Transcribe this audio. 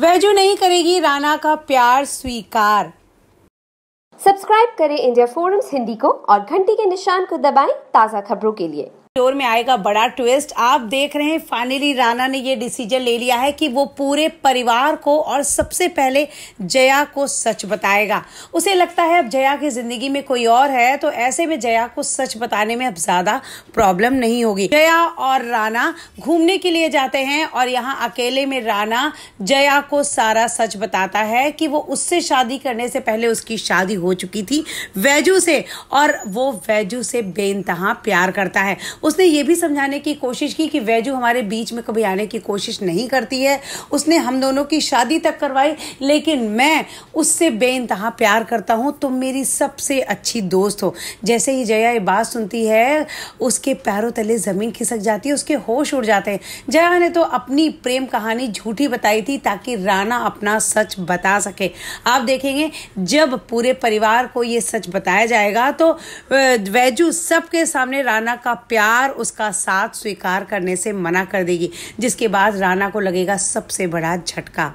वह जो नहीं करेगी राणा का प्यार स्वीकार सब्सक्राइब करें इंडिया फोरम्स हिंदी को और घंटी के निशान को दबाएं ताज़ा खबरों के लिए स्टोर में आएगा बड़ा ट्विस्ट आप देख रहे हैं फाइनली राणा ने ये डिसीजन ले लिया है कि वो पूरे परिवार को और सबसे पहले जया को सच बताएगा उसे लगता है अब जया की जिंदगी में कोई और है तो ऐसे में जया को सच बताने में अब ज्यादा प्रॉब्लम नहीं होगी जया और राणा घूमने के लिए जाते हैं और यहाँ अकेले में राणा जया को सारा सच बताता है कि वो उससे शादी करने से पहले उसकी शादी हो चुकी थी वैजू से और वो वैजू से बेनतहा प्यार करता है उसने ये भी समझाने की कोशिश की कि वैजू हमारे बीच में कभी आने की कोशिश नहीं करती है उसने हम दोनों की शादी तक करवाई लेकिन मैं उससे बे प्यार करता हूँ तुम मेरी सबसे अच्छी दोस्त हो जैसे ही जया ये बात सुनती है उसके पैरों तले ज़मीन खिसक जाती है उसके होश उड़ जाते हैं जया ने तो अपनी प्रेम कहानी झूठी बताई थी ताकि राना अपना सच बता सके आप देखेंगे जब पूरे परिवार को ये सच बताया जाएगा तो वैजू सबके सामने राना का प्यार सरकार उसका साथ स्वीकार करने से मना कर देगी जिसके बाद राणा को लगेगा सबसे बड़ा झटका